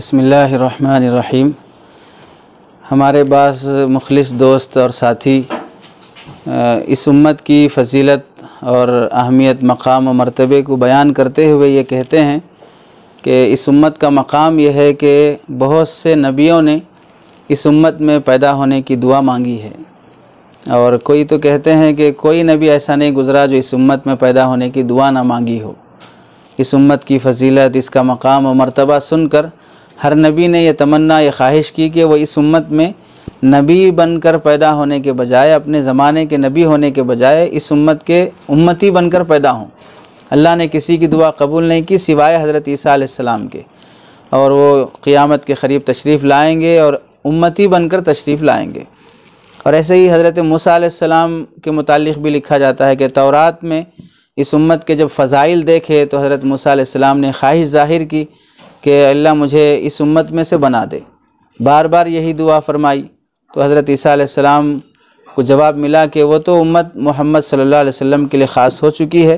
बसमीम हमारे पास मुखलिस दोस्त और साथी इस उम्मत की फजीलत और अहमियत मकाम और मरतबे को बयान करते हुए ये कहते हैं कि इस उम्मत का मकाम यह है कि बहुत से नबियों ने इस उम्मत में पैदा होने की दुआ मांगी है और कोई तो कहते हैं कि कोई नबी ऐसा नहीं गुज़रा जो इस उम्मत में पैदा होने की दुआ ना मांगी हो इस उम्मत की फजीलत इसका मकाम और मरतबा सुनकर हर नबी ने यह तमन्ना यह ख्वाहिश की कि वह इस उम्मत में नबी बनकर पैदा होने के बजाय अपने ज़माने के नबी होने के बजाय इस उम्मत के उम्मती बनकर पैदा हों अल्लाह ने किसी की दुआ कबूल नहीं की सिवाय हज़रत ईसा के और वो क़ियामत के करीब तशरीफ़ लाएंगे और उम्मती बनकर तशरीफ़ लाएंगे और ऐसे ही हज़रत मूसा के मुतालिक भी लिखा जाता है कि तौरात में इस उम्मत के जब फ़ज़ाइल देखे तो हज़रत मूसा ने ख्वाहिश ज़ाहिर की कि अल्लाह मुझे इस उम्मत में से बना दे बार बार यही दुआ फरमाई तो हज़रत ईसा को जवाब मिला कि वो तो उम्मत मोहम्मद सल्लल्लाहु अलैहि वसल्लम के लिए ख़ास हो चुकी है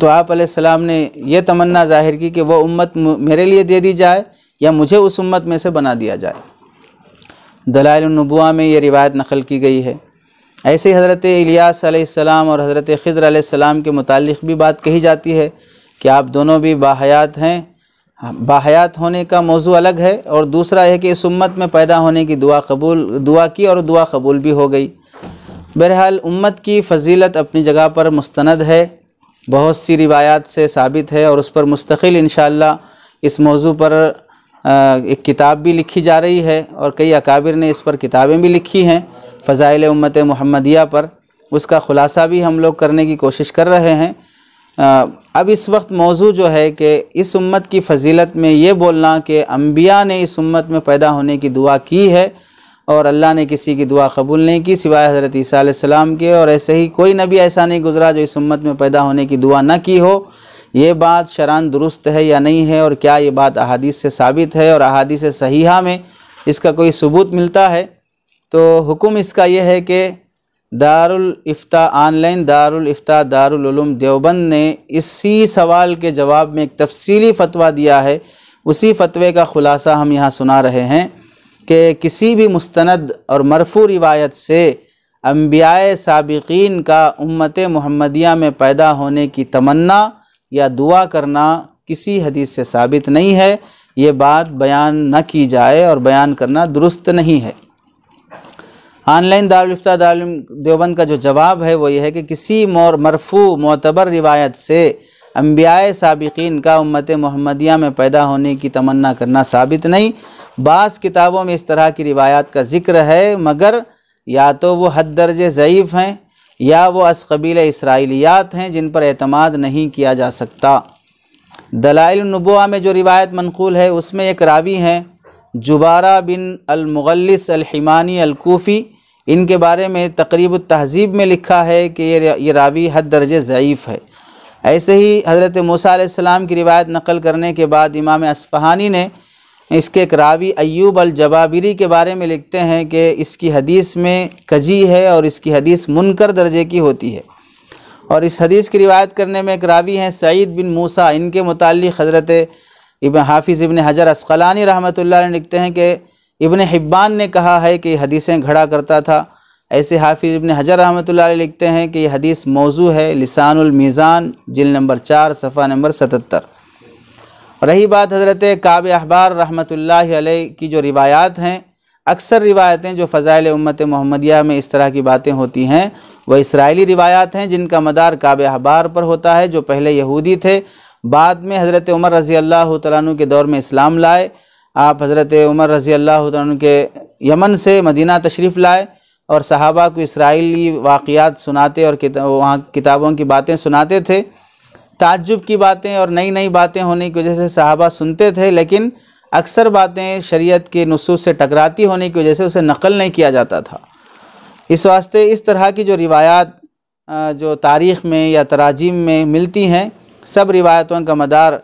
तो आप सलाम ने यह तमन्ना जाहिर की कि वह उम्मत मेरे लिए दे दी जाए या मुझे उस उम्मत में से बना दिया जाए दलालनबुआ में यह रिवायत नकल की गई है ऐसे हज़रत इलियास और हज़रत ख़ज़र सलाम के मुतालिक भी बात कही जाती है कि आप दोनों भी बाहयात हैं हाँ बाहयात होने का मौजू अलग है और दूसरा है कि इस उम्मत में पैदा होने की दुआ कबूल दुआ की और दुआ कबूल भी हो गई बहरहाल उम्मत की फजीलत अपनी जगह पर मुस्तंद है बहुत सी रिवायात से साबित है और उस पर मुस्तकिल इन इस मौजू पर एक किताब भी लिखी जा रही है और कई अकाबिर ने इस पर किताबें भी लिखी हैं फ़ज़ाइल उम्मत महमदिया पर उसका ख़ुलासा भी हम लोग करने की कोशिश कर रहे हैं अब इस वक्त मौजू जो है कि इस उम्मत की फजीलत में ये बोलना कि अम्बिया ने इस उम्मत में पैदा होने की दुआ की है और अल्लाह ने किसी की दुआ कबूल नहीं की सिवाय हज़रत ईसीम के और ऐसे ही कोई नबी ऐसा नहीं गुजरा जो इस उम्मत में पैदा होने की दुआ ना की हो ये बात शरान दुरुस्त है या नहीं है और क्या ये बात अहादीस से साबित है और अहादीस सहीहा में इसका कोई सबूत मिलता है तो हुक्म इसका यह है कि दारुल इफ्ता ऑनलाइन दारुल इफ्ता दारुल उलूम देवबंद ने इसी सवाल के जवाब में एक तफसीली फतवा दिया है उसी फतवे का ख़ुलासा हम यहाँ सुना रहे हैं कि किसी भी मुस्तंद और मरफू रिवायत से अम्बियाए सबक़ीन का उम्मत महमदिया में पैदा होने की तमन्ना या दुआ करना किसी हदीस से साबित नहीं है ये बात बयान न की जाए और बयान करना दुरुस्त नहीं है ऑनलाइन दारुलफ्ता दार देवबंद का जो जवाब है वो ये है कि किसी मोर मरफू मोतबर रिवायत से अम्बियाए सबकिन का उम्मत महमदिया में पैदा होने की तमन्ना करना साबित नहीं बास किताबों में इस तरह की रिवायात का जिक्र है मगर या तो वो हद दर्ज ज़यीफ़ हैं या वो असकबील इसराइलियात हैं जिन पर अतमाद नहीं किया जा सकता दलाइल नबुआ में जो रिवायत मनकूल है उसमें एक रावी हैं जुबारा बिन अलमगलिस अलहिमानी अलकूफ़ी इनके बारे में तकरीब तहज़ीब में लिखा है कि ये ये रावी हद दर्जे ज़यीफ़ है ऐसे ही हज़रत मूसम की रिवायत नकल करने के बाद इमाम असफ़हानी ने इसके एक रावी अयूब अलजबाबिरी के बारे में लिखते हैं कि इसकी हदीस में कजी है और इसकी हदीस मुनकर दर्जे की होती है और इस हदीस की रिवायत करने में एक रावी हैं सईद बिन मूसा इनके मुतल हज़रत इब हाफिज़ इबन हजर असकलानी रहमत ने लिखते हैं कि इबन हिब्बान ने कहा है कि हदीसें घड़ा करता था ऐसे हाफिज इबन हजर रहमत लिखते हैं कि यह हदीस मौजू है लिसानमीज़ान जिल नंबर चार सफ़ा नंबर सतहत्तर रही बात हज़रत काब अहबार रहमत की जो रिवायात हैं अक्सर रिवायतें जो फ़ज़ाइल उम्मत मोहम्मदिया में इस तरह की बातें होती हैं वह इसराइली रिवायात हैं जिनका मदार काब अहबार पर होता है जो पहले यहूदी थे बाद में हज़रत उमर रज़ी अल्लाह तु के दौर में इस्लाम लाए आप हज़रत उमर रज़ी अल्लाह के यमन से मदीना तशरीफ़ लाए और सहाबा को इसराइली वाक़ात सुनाते और किता, वहाँ किताबों की बातें सुनाते थे ताज्जुब की बातें और नई नई बातें होने की वजह से सहाबा सुनते थे लेकिन अक्सर बातें शरीयत के नसूस से टकराती होने की वजह से उसे नकल नहीं किया जाता था इस वास्ते इस तरह की जो रिवायात जो तारीख़ में या तराजीम में मिलती हैं सब रिवायतों का मदार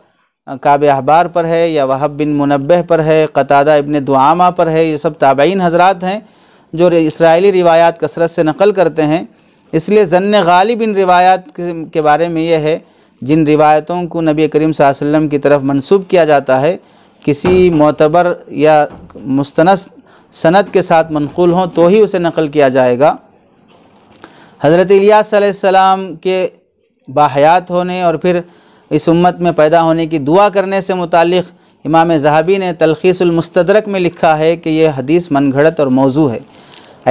काब अहबार पर है या वहब बिन मुनबह पर है कतादा इबन दुआमा पर है ये सब ताबीन हजरात हैं जो इसराइली रिवायात कसरत से नकल करते हैं इसलिए जन गालिब इन रिवायात के बारे में यह है जिन रिवायतों को नबी करीम वसल्लम की तरफ मनसूब किया जाता है किसी मोतबर या मुस्तनस सनत के साथ मनकूल हों तो ही उसे नकल किया जाएगा हज़रत इलियासम के बायात होने और फिर इस उम्मत में पैदा होने की दुआ करने से मुतक़ इमाम जहाबी ने तलखीसमस्तरक में लिखा है कि यह हदीस घड़त और मौजू है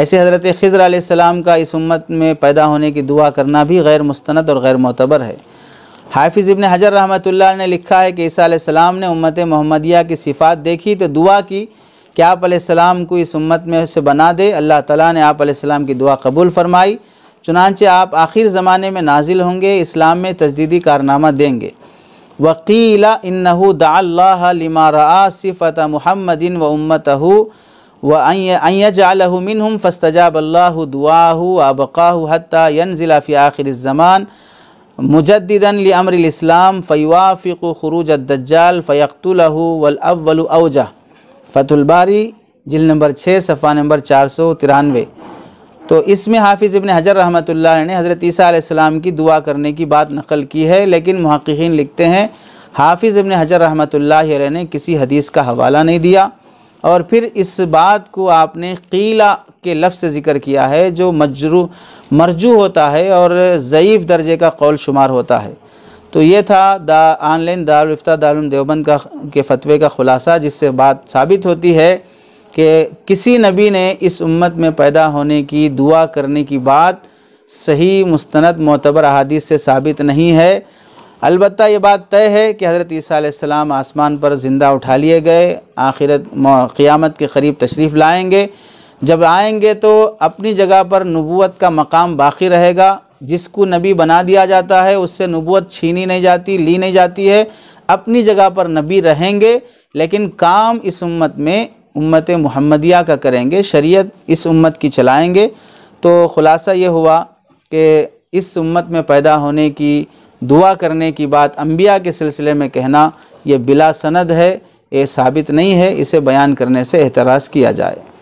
ऐसे हज़रत ख़ज़र आसमाम का इस उम्मत में पैदा होने की दुआ करना भी गैर मुस्ंद और गैर मोतबर है हाफिज़ इबन हजर रहमत ने लिखा है कि ईसा सलाम ने उम्मत मोहम्मदिया की सिफ़ात देखी तो दुआ की कि आप को इस उम्मत में से बना दे अल्लाह ताला ने आप की दुआ कबूल फरमाई चुनानचे आप आखिर ज़माने में नाजिल होंगे इस्लाम में तजदीदी कारनामा देंगे वकीला इन्नहू सिफ़त महमदिन व उम्मतहू व अयजालहु मिनहुम फस्तजाब दुआ दुआहु आबकाहु हत्ता फ़ी आखिर ज़मान मुजदन अमरस्लाम फ़यवाफ़िक खरूज दज्जाल फ़यकतलहू वलअल फ़तुलबारी जिल नंबर छः सफ़ा नंबर चार सौ तिरानवे तो इसमें हाफिज़ इबन हजर रहमत ने हज़रत ईसीम की दुआ करने की बात नकल की है लेकिन महक़िन लिखते हैं हाफिज़ इबन हजर रहमत ने किसी हदीस का हवाला नहीं दिया और फिर इस बात को आपने क़िला के लफ्ज़ से ज़िक्र किया है जो मजरू मरजू होता है और ज़यीफ़ दर्जे का कौल शुमार होता है तो ये था दा ऑनलाइन दारफ्ता दारदेवबंद देवबंद का के फतवे का ख़ुलासा जिससे बात साबित होती है कि किसी नबी ने इस उम्मत में पैदा होने की दुआ करने की बात सही मुस्तनद मोतबर अहदीस से साबित नहीं है अलबत् ये बात तय है कि हज़रत ईसीम आसमान पर ज़िंदा उठा लिए गए आखिरत क़ियामत के करीब तशरीफ़ लाएँगे जब आएँगे तो अपनी जगह पर नबूत का मकाम बाकी रहेगा जिसको नबी बना दिया जाता है उससे नबूत छीनी नहीं जाती ली नहीं जाती है अपनी जगह पर नबी रहेंगे लेकिन काम इस उम्मत में उम्मत महमदिया का करेंगे शरीयत इस उम्मत की चलाएंगे तो ख़ुलासा ये हुआ कि इस उम्मत में पैदा होने की दुआ करने की बात अम्बिया के सिलसिले में कहना ये बिला सनद है ये साबित नहीं है इसे बयान करने से एतराज़ किया जाए